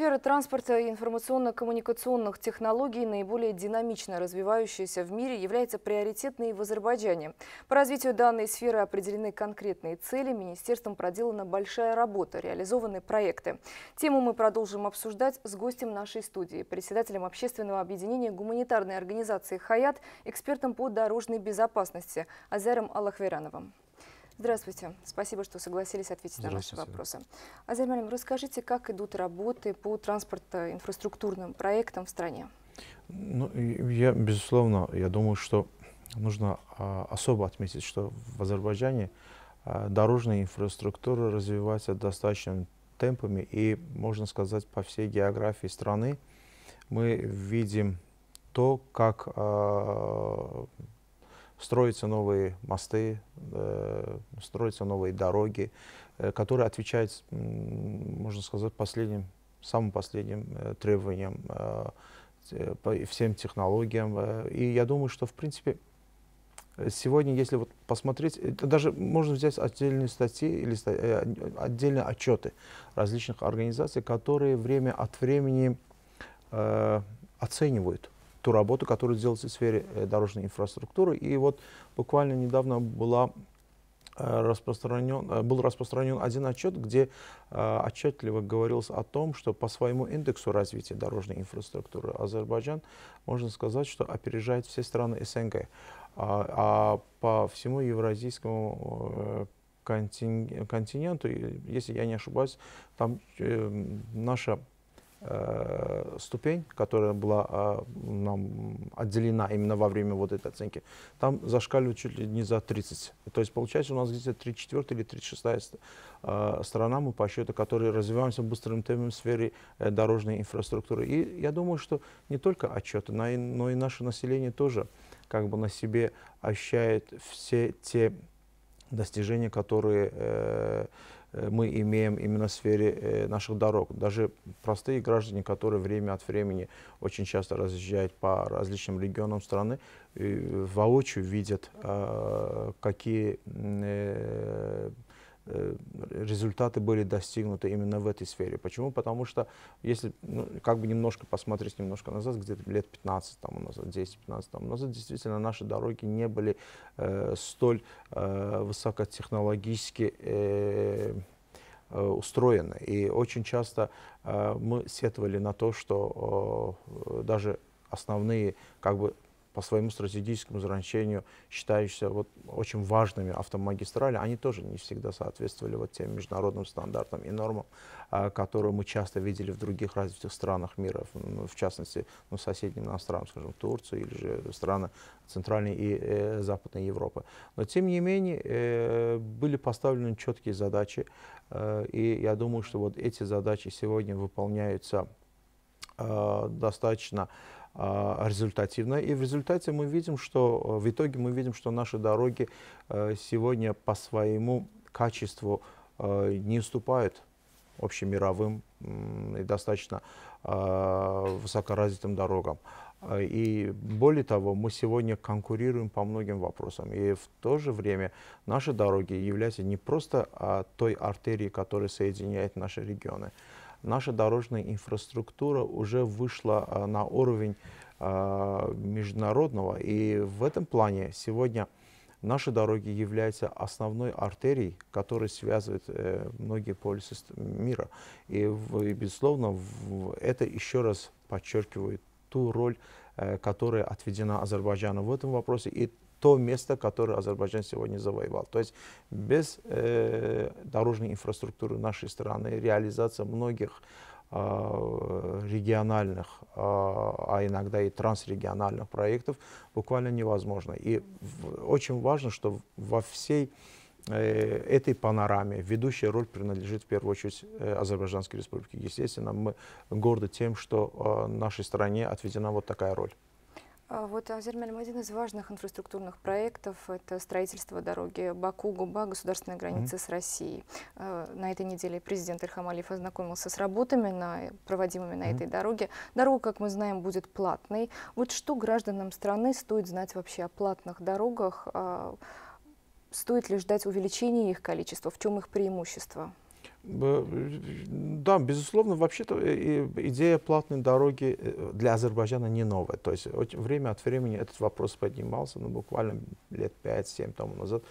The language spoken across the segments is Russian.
Сфера транспорта и информационно-коммуникационных технологий, наиболее динамично развивающаяся в мире, является приоритетной в Азербайджане. По развитию данной сферы определены конкретные цели, министерством проделана большая работа, реализованы проекты. Тему мы продолжим обсуждать с гостем нашей студии, председателем общественного объединения гуманитарной организации «Хаят», экспертом по дорожной безопасности Азером Аллахверановым. Здравствуйте. Спасибо, что согласились ответить на наши вопросы. Азель расскажите, как идут работы по транспортно-инфраструктурным проектам в стране? Ну, я, безусловно, я думаю, что нужно а, особо отметить, что в Азербайджане а, дорожная инфраструктура развивается достаточными темпами и, можно сказать, по всей географии страны мы видим то, как а, строятся новые мосты, э, строятся новые дороги, э, которые отвечают, можно сказать, последним, самым последним э, требованиям, э, всем технологиям. и я думаю, что, в принципе, сегодня, если вот посмотреть, даже можно взять отдельные статьи или отдельные отчеты различных организаций, которые время от времени оценивают ту работу, которую сделали в сфере э, дорожной инфраструктуры. И вот буквально недавно была э, распространен, э, был распространен один отчет, где э, отчетливо говорилось о том, что по своему индексу развития дорожной инфраструктуры Азербайджан, можно сказать, что опережает все страны СНГ. А, а по всему евразийскому континенту, если я не ошибаюсь, там наша Э, ступень, которая была а, нам отделена именно во время вот этой оценки, там зашкаливает чуть ли не за 30. То есть получается у нас где-то 34 или 36 э, страна мы по счету, которые развиваемся быстрым темпом в сфере э, дорожной инфраструктуры. И я думаю, что не только отчеты, но и наше население тоже как бы на себе ощущает все те достижения, которые Э, мы имеем именно в сфере э, наших дорог. Даже простые граждане, которые время от времени очень часто разъезжают по различным регионам страны, э, воочию видят, а, какие Э, результаты были достигнуты именно в этой сфере. Почему? Потому что если ну, как бы немножко посмотреть немножко назад, где-то лет 15 там назад, 10-15 там назад, действительно наши дороги не были э, столь э, высокотехнологически э, э устроены. И очень часто э, мы сетовали на то, что э, даже основные как бы по своему стратегическому значению, считающиеся вот очень важными автомагистрали, они тоже не всегда соответствовали вот тем международным стандартам и нормам, а, которые мы часто видели в других развитых странах мира, в ну, частности, ну, соседним нам странам, скажем, Турцию или же страны Центральной и э, Западной Европы. Но, тем не менее, э, были поставлены четкие задачи, э, и я думаю, что вот эти задачи сегодня выполняются э, достаточно а, результативно. И в результате мы видим, что э, в итоге мы видим, что наши дороги э, сегодня по своему качеству э, не уступают общемировым и достаточно высокоразвитым дорогам. И более того, мы сегодня конкурируем по многим вопросам. И в то же время наши дороги являются не просто а, той артерией, которая соединяет наши регионы, наша дорожная инфраструктура уже вышла а, на уровень а, международного. И в этом плане сегодня наши дороги являются основной артерией, которая связывает э, многие полисы мира. И, и безусловно, это еще раз подчеркивает ту роль, э, которая отведена Азербайджану в этом вопросе и то место, которое Азербайджан сегодня завоевал. То есть без э, дорожной инфраструктуры нашей страны, реализация многих э, региональных, э, а иногда и трансрегиональных проектов буквально невозможно. И очень важно, что во всей э, этой панораме ведущая роль принадлежит в первую очередь э, Азербайджанской республике. Естественно, мы горды тем, что а, нашей стране отведена вот такая роль. А, вот Азермель один из важных инфраструктурных проектов – это строительство дороги Баку-Губа, государственная граница mm -hmm. с Россией. А, на этой неделе президент Ильхам Алиев ознакомился с работами, на, проводимыми на mm -hmm. этой дороге. Дорога, как мы знаем, будет платной. Вот что гражданам страны стоит знать вообще о платных дорогах? А, стоит ли ждать увеличения их количества? В чем их преимущество? Да, безусловно, вообще-то э, идея платной дороги э, для Азербайджана не новая. То есть время от времени этот вопрос поднимался, ну, буквально лет 5-7 тому назад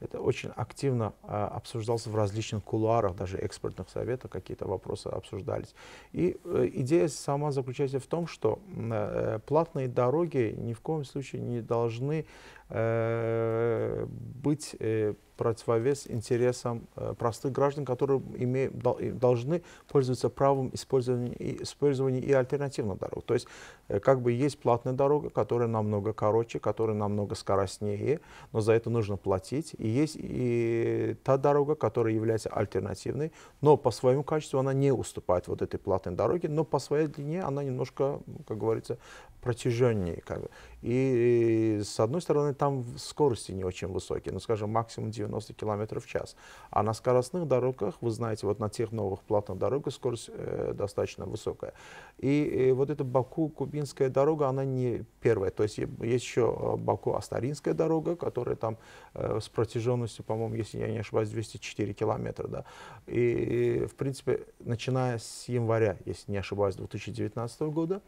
это очень активно а, обсуждался в различных кулуарах, даже экспертных советах какие-то вопросы обсуждались. И а, идея сама заключается в том, что а, платные дороги ни в коем случае не должны а, быть а, противовес интересам а, простых граждан, которые имеют дол, должны пользоваться правом использования, использования и альтернативных дорог. То есть как бы есть платная дорога, которая намного короче, которая намного скоростнее, но за это нужно платить. И есть и та дорога, которая является альтернативной, но по своему качеству она не уступает вот этой платной дороге, но по своей длине она немножко, ну, как говорится, протяженнее. Как бы. И, э, с одной стороны, там скорости не очень высокие, ну, скажем, максимум 90 км в час. А на скоростных дорогах, вы знаете, вот на тех новых платных дорогах скорость э, достаточно высокая. И, и э, вот эта Баку-Кубинская дорога, она не первая. То есть есть еще э, Баку-Астаринская дорога, которая там э, с протяженностью, по-моему, если я не ошибаюсь, 204 километра. Да. И, и, в принципе, начиная с января, если не ошибаюсь, 2019 года,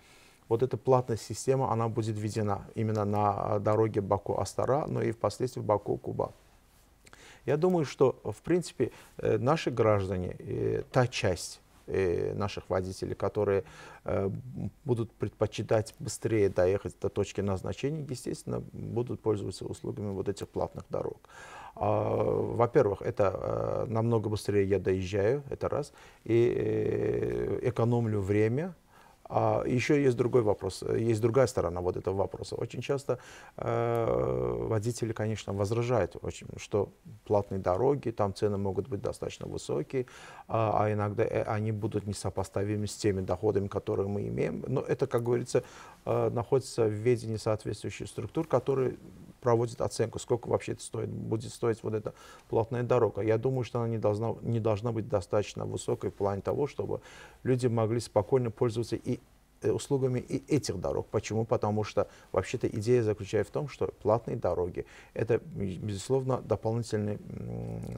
вот эта платная система, она будет введена именно на а, дороге Баку-Астара, но и впоследствии Баку-Куба. Я думаю, что, в принципе, э, наши граждане, э, та часть э, наших водителей, которые будут предпочитать быстрее доехать до точки назначения, естественно, будут пользоваться услугами вот этих платных дорог. А, во-первых, это намного быстрее я доезжаю, это раз, и экономлю время, а еще есть другой вопрос, есть другая сторона вот этого вопроса. Очень часто э, водители, конечно, возражают, очень, что платные дороги, там цены могут быть достаточно высокие, а, а иногда э, они будут несопоставимы с теми доходами, которые мы имеем. Но это, как говорится, э, находится в ведении соответствующих структур, которые проводит оценку, сколько вообще это стоит, будет стоить вот эта платная дорога. Я думаю, что она не должна, не должна быть достаточно высокой в плане того, чтобы люди могли спокойно пользоваться и э, услугами и этих дорог. Почему? Потому что вообще-то идея заключается в том, что платные дороги – это, безусловно, дополнительный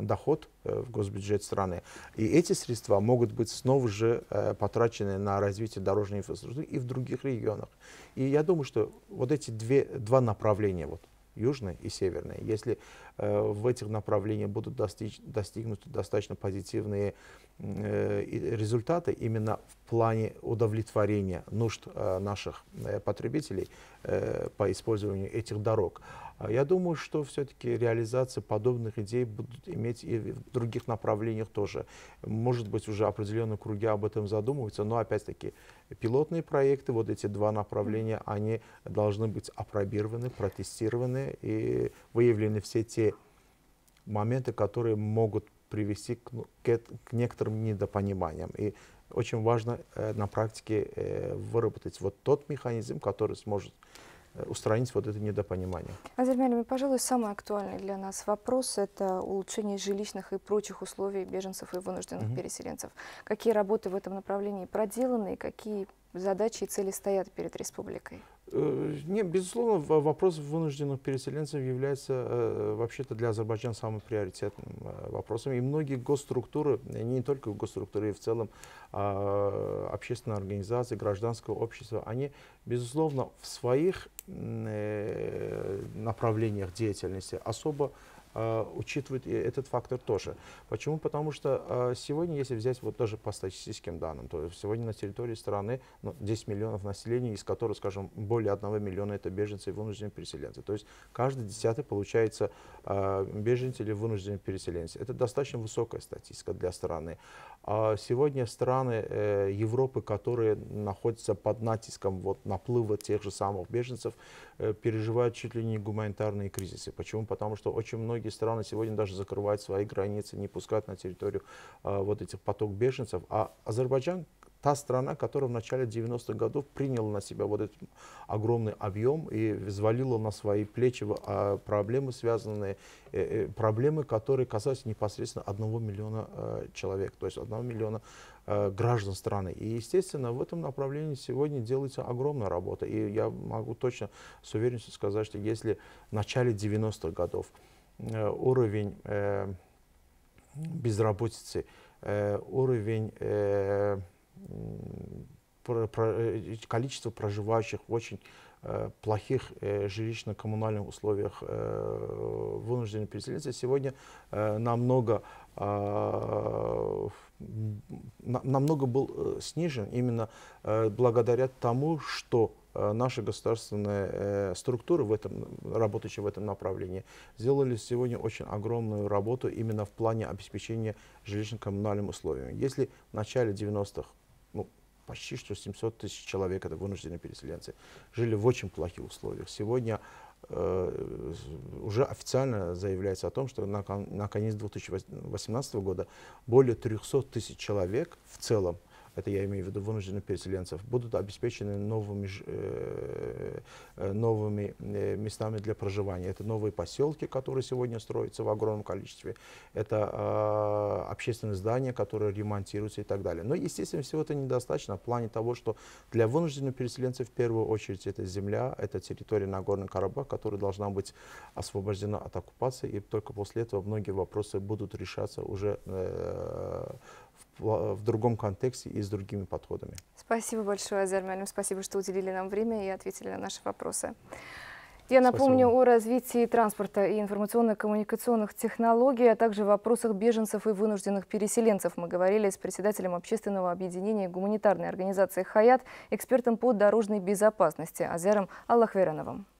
доход э, в госбюджет страны. И эти средства могут быть снова же э, потрачены на развитие дорожной инфраструктуры и в других регионах. И я думаю, что вот эти две, два направления, вот южная и северная. Если э, в этих направлениях будут достичь, достигнуты достаточно позитивные э, результаты именно в плане удовлетворения нужд э, наших э, потребителей э, по использованию этих дорог. А я думаю, что все-таки реализация подобных идей будут иметь и в других направлениях тоже. Может быть, уже определенные круги об этом задумываются, но опять-таки пилотные проекты, вот эти два направления, они должны быть опробированы, протестированы и выявлены все те моменты, которые могут привести к, ну, к, к некоторым недопониманиям. И очень важно э, на практике э, выработать вот тот механизм, который сможет э, устранить вот это недопонимание. Азермянами, пожалуй, самый актуальный для нас вопрос – это улучшение жилищных и прочих условий беженцев и вынужденных угу. переселенцев. Какие работы в этом направлении проделаны какие задачи и цели стоят перед республикой? Э, Нет, безусловно, вопрос вынужденных переселенцев является э, вообще-то для Азербайджана самым приоритетным э, вопросом. И многие госструктуры, не только госструктуры, и в целом а, общественные организации, гражданское общество, они, безусловно, в своих направлениях деятельности особо Э, учитывать этот фактор тоже. Почему? Потому что э, сегодня, если взять вот тоже по статистическим данным, то сегодня на территории страны ну, 10 миллионов населения, из которых, скажем, более 1 миллиона это беженцы и вынужденные переселенцы. То есть каждый десятый получается э, беженцы или вынужденные переселенцы. Это достаточно высокая статистика для страны. А сегодня страны э, Европы, которые находятся под натиском вот, наплыва тех же самых беженцев, э, переживают чуть ли не гуманитарные кризисы. Почему? Потому что очень многие страны сегодня даже закрывают свои границы, не пускают на территорию а, вот этих поток беженцев. А Азербайджан та страна, которая в начале 90-х годов приняла на себя вот этот огромный объем и взвалила на свои плечи а, проблемы, связанные, э, э, проблемы, которые касаются непосредственно одного миллиона э, человек, то есть одного миллиона граждан страны. И, естественно, в этом направлении сегодня делается огромная работа. И я могу точно с уверенностью сказать, что если в начале 90-х годов уровень безработицы, уровень Э, количество проживающих в очень э, плохих э, жилищно-коммунальных условиях э, вынуждены переселиться сегодня намного а, намного был снижен именно благодаря тому, что наши государственные структуры, в этом, работающие в этом направлении, сделали сегодня очень огромную работу именно в плане обеспечения жилищно-коммунальным условиям. Если в начале 90-х почти что 700 тысяч человек, это вынужденные переселенцы, жили в очень плохих условиях. Сегодня э, уже официально заявляется о том, что на, на конец 2018 года более 300 тысяч человек в целом – это я имею в виду вынужденных переселенцев, будут обеспечены новыми, э, э, новыми э, местами для проживания. Это новые поселки, которые сегодня строятся в огромном количестве, это а, общественные здания, которые ремонтируются и так далее. Но, естественно, всего это недостаточно в плане того, что для вынужденных переселенцев в первую очередь это земля, это территория Нагорного Карабаха, которая должна быть освобождена от оккупации, и только после этого многие вопросы будут решаться уже Э, в, другом контексте и с другими подходами. Спасибо большое, Азер Мальм. Спасибо, что уделили нам время и ответили на наши вопросы. Я напомню Спасибо. о развитии транспорта и информационно-коммуникационных технологий, а также вопросах беженцев и вынужденных переселенцев. Мы говорили с председателем общественного объединения гуманитарной организации «Хаят», экспертом по дорожной безопасности Азером Аллахверановым.